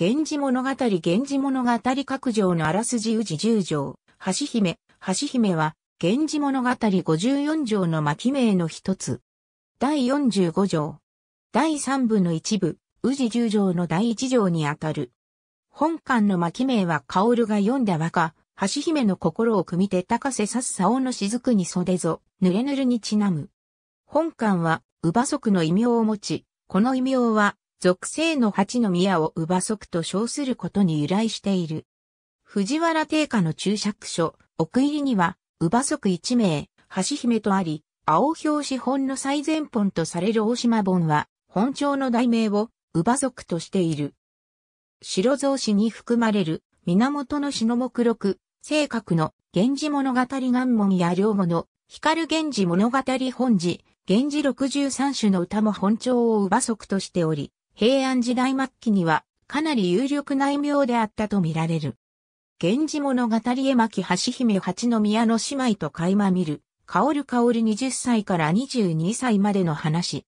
源氏物語源氏物語各条のあらすじ宇治十条、橋姫、橋姫は、源氏物語五十四条の巻名の一つ。第四十五条。第三部の一部、宇治十条の第一条にあたる。本館の巻名は薫が読んだ和歌、橋姫の心を組みて高瀬さす竿の雫に袖ぞ、ぬれぬるにちなむ。本館は、乳母族の異名を持ち、この異名は、属性の八の宮を乳母足と称することに由来している。藤原定家の注釈書、奥入りには、乳母足一名、橋姫とあり、青表紙本の最前本とされる大島本は、本庁の題名を乳母足としている。白蔵氏に含まれる、源の詩の目録、性格の、源氏物語願文や両語の、光源氏物語本寺、源氏六十三種の歌も本庁を乳母足としており、平安時代末期にはかなり有力な異名であったと見られる。源氏物語絵巻橋姫八宮の姉妹と垣間見る、香る香る20歳から22歳までの話。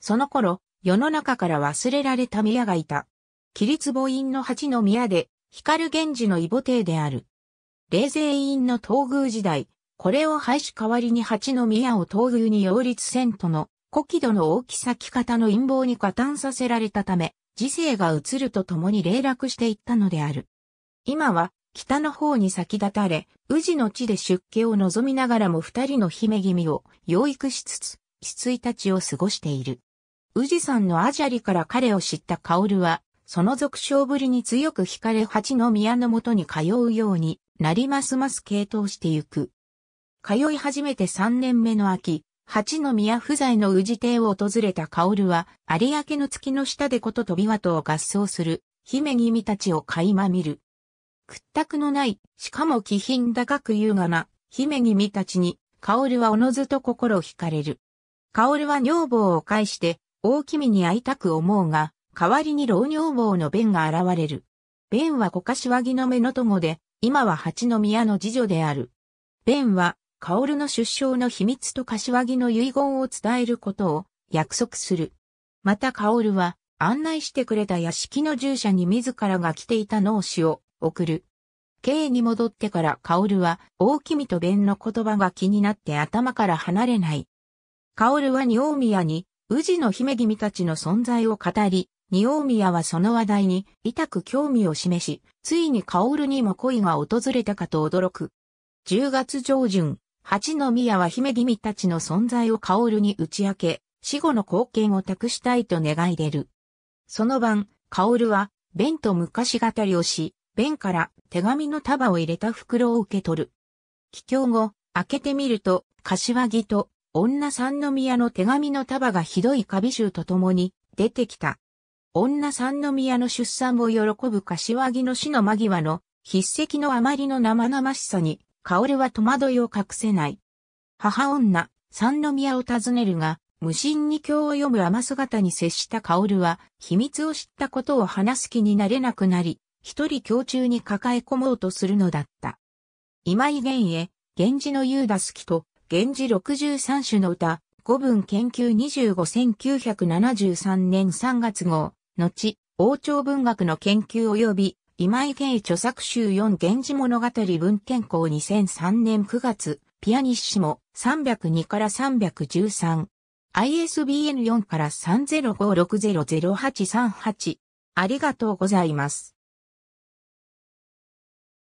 その頃、世の中から忘れられた宮がいた。霧母院の八宮で、光源氏の異母帝である。霊勢院の東宮時代、これを廃止代わりに八宮を東宮に擁立せんとの古気度の大きさ着方の陰謀に加担させられたため、時勢が移るとともに霊落していったのである。今は、北の方に先立たれ、宇治の地で出家を望みながらも二人の姫君を養育しつつ、七一たちを過ごしている。宇治山のアジャリから彼を知った薫は、その俗称ぶりに強く惹かれ八の宮のもとに通うようになりますます傾倒してゆく。通い始めて三年目の秋、八宮不在の宇治邸を訪れた薫は、有明の月の下でこと飛び和とを合奏する、姫君たちを垣間見る。屈託のない、しかも気品高く優雅な、姫君たちに、薫はおのずと心惹かれる。薫は女房を介して、大君に会いたく思うが、代わりに老女房の弁が現れる。弁は小柏木の目の友で、今は八宮の次女である。弁は、カオルの出生の秘密と柏木の遺言を伝えることを約束する。またカオルは案内してくれた屋敷の従者に自らが着ていた脳死を送る。刑に戻ってからカオルは大君と弁の言葉が気になって頭から離れない。カオルは二王宮に宇治の姫君たちの存在を語り、二王宮はその話題に痛く興味を示し、ついにカオルにも恋が訪れたかと驚く。10月上旬、八の宮は姫君たちの存在を薫に打ち明け、死後の貢献を託したいと願い出る。その晩、薫は、弁と昔語りをし、弁から手紙の束を入れた袋を受け取る。帰郷後、開けてみると、柏木と女三宮の手紙の束がひどいカビ臭と共に出てきた。女三宮の出産を喜ぶ柏木の死の間際の筆跡のあまりの生々しさにルは戸惑いを隠せない。母女、三宮を訪ねるが、無心に経を読む雨姿に接したルは、秘密を知ったことを話す気になれなくなり、一人胸中に抱え込もうとするのだった。今井玄へ、源氏の言うだ好きと、源氏六十三首の歌、五文研究251973年3月号、後、王朝文学の研究及び今井芸著作集4源氏物語文献校2003年9月、ピアニッシモ302から313。ISBN4 から30560838。ありがとうございます。